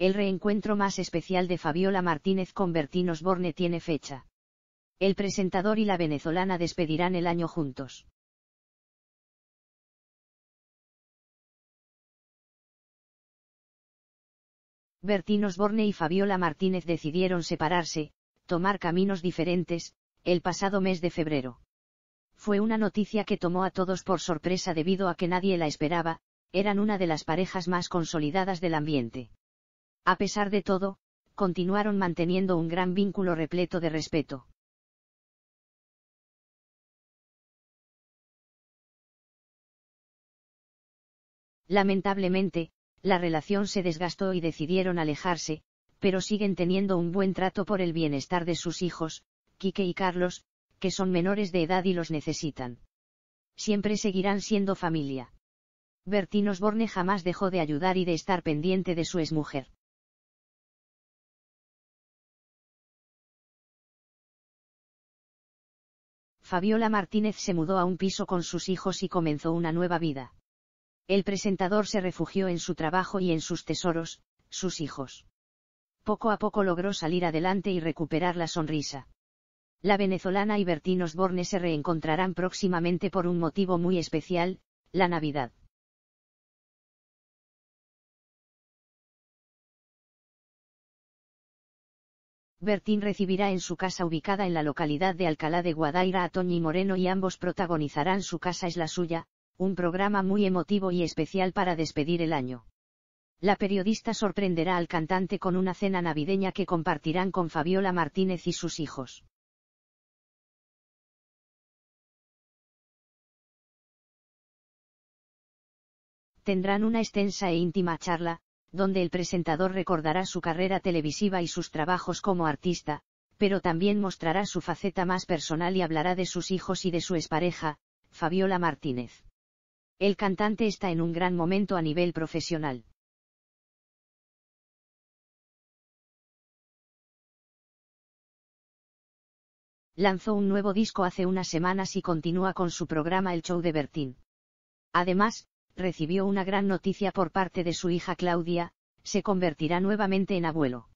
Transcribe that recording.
El reencuentro más especial de Fabiola Martínez con Bertín Osborne tiene fecha. El presentador y la venezolana despedirán el año juntos. Bertín Osborne y Fabiola Martínez decidieron separarse, tomar caminos diferentes, el pasado mes de febrero. Fue una noticia que tomó a todos por sorpresa debido a que nadie la esperaba, eran una de las parejas más consolidadas del ambiente. A pesar de todo, continuaron manteniendo un gran vínculo repleto de respeto. Lamentablemente, la relación se desgastó y decidieron alejarse, pero siguen teniendo un buen trato por el bienestar de sus hijos, Quique y Carlos, que son menores de edad y los necesitan. Siempre seguirán siendo familia. Bertín Osborne jamás dejó de ayudar y de estar pendiente de su exmujer. Fabiola Martínez se mudó a un piso con sus hijos y comenzó una nueva vida. El presentador se refugió en su trabajo y en sus tesoros, sus hijos. Poco a poco logró salir adelante y recuperar la sonrisa. La venezolana y Bertín Osborne se reencontrarán próximamente por un motivo muy especial, la Navidad. Bertín recibirá en su casa ubicada en la localidad de Alcalá de Guadaira a Toñi Moreno y ambos protagonizarán Su casa es la suya, un programa muy emotivo y especial para despedir el año. La periodista sorprenderá al cantante con una cena navideña que compartirán con Fabiola Martínez y sus hijos. Tendrán una extensa e íntima charla, donde el presentador recordará su carrera televisiva y sus trabajos como artista, pero también mostrará su faceta más personal y hablará de sus hijos y de su expareja, Fabiola Martínez. El cantante está en un gran momento a nivel profesional. Lanzó un nuevo disco hace unas semanas y continúa con su programa El Show de Bertín. Además, recibió una gran noticia por parte de su hija Claudia, se convertirá nuevamente en abuelo.